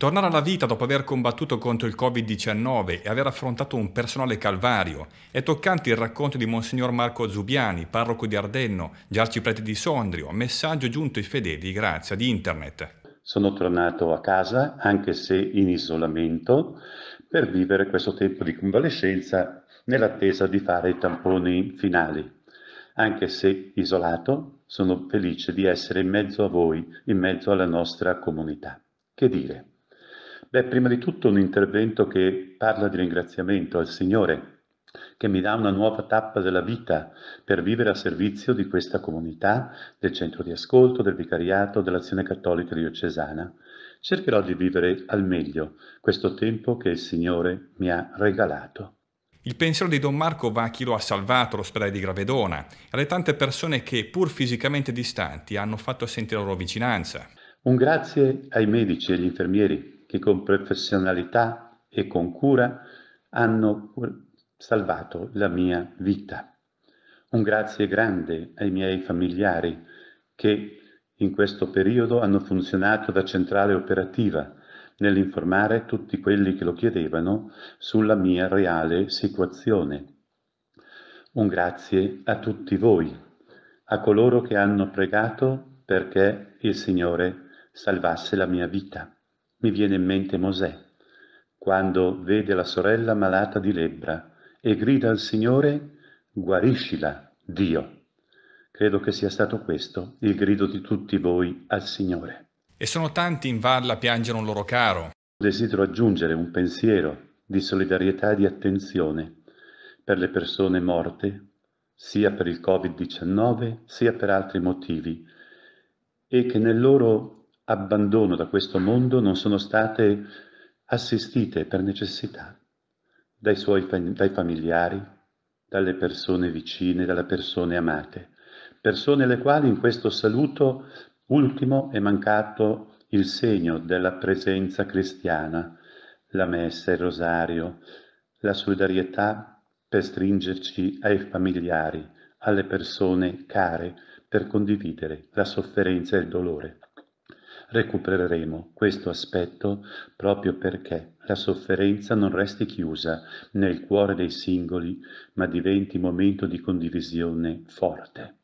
Tornare alla vita dopo aver combattuto contro il Covid-19 e aver affrontato un personale calvario è toccante il racconto di Monsignor Marco Zubiani, parroco di Ardenno, già arciprete di Sondrio, messaggio giunto ai fedeli grazie ad internet. Sono tornato a casa, anche se in isolamento, per vivere questo tempo di convalescenza nell'attesa di fare i tamponi finali. Anche se isolato, sono felice di essere in mezzo a voi, in mezzo alla nostra comunità. Che dire? Beh, prima di tutto un intervento che parla di ringraziamento al Signore, che mi dà una nuova tappa della vita per vivere a servizio di questa comunità, del centro di ascolto, del vicariato, dell'azione cattolica diocesana. Cercherò di vivere al meglio questo tempo che il Signore mi ha regalato. Il pensiero di Don Marco va a chi lo ha salvato l'ospedale di Gravedona, alle tante persone che, pur fisicamente distanti, hanno fatto sentire la loro vicinanza. Un grazie ai medici e agli infermieri che con professionalità e con cura hanno salvato la mia vita. Un grazie grande ai miei familiari che in questo periodo hanno funzionato da centrale operativa nell'informare tutti quelli che lo chiedevano sulla mia reale situazione. Un grazie a tutti voi, a coloro che hanno pregato perché il Signore salvasse la mia vita mi viene in mente Mosè, quando vede la sorella malata di lebbra e grida al Signore, guariscila, Dio. Credo che sia stato questo il grido di tutti voi al Signore. E sono tanti in valle a piangere un loro caro. Desidero aggiungere un pensiero di solidarietà e di attenzione per le persone morte, sia per il Covid-19, sia per altri motivi, e che nel loro abbandono da questo mondo non sono state assistite per necessità dai suoi dai familiari, dalle persone vicine, dalle persone amate, persone le quali in questo saluto ultimo è mancato il segno della presenza cristiana, la messa, il rosario, la solidarietà per stringerci ai familiari, alle persone care, per condividere la sofferenza e il dolore recupereremo questo aspetto proprio perché la sofferenza non resti chiusa nel cuore dei singoli, ma diventi momento di condivisione forte.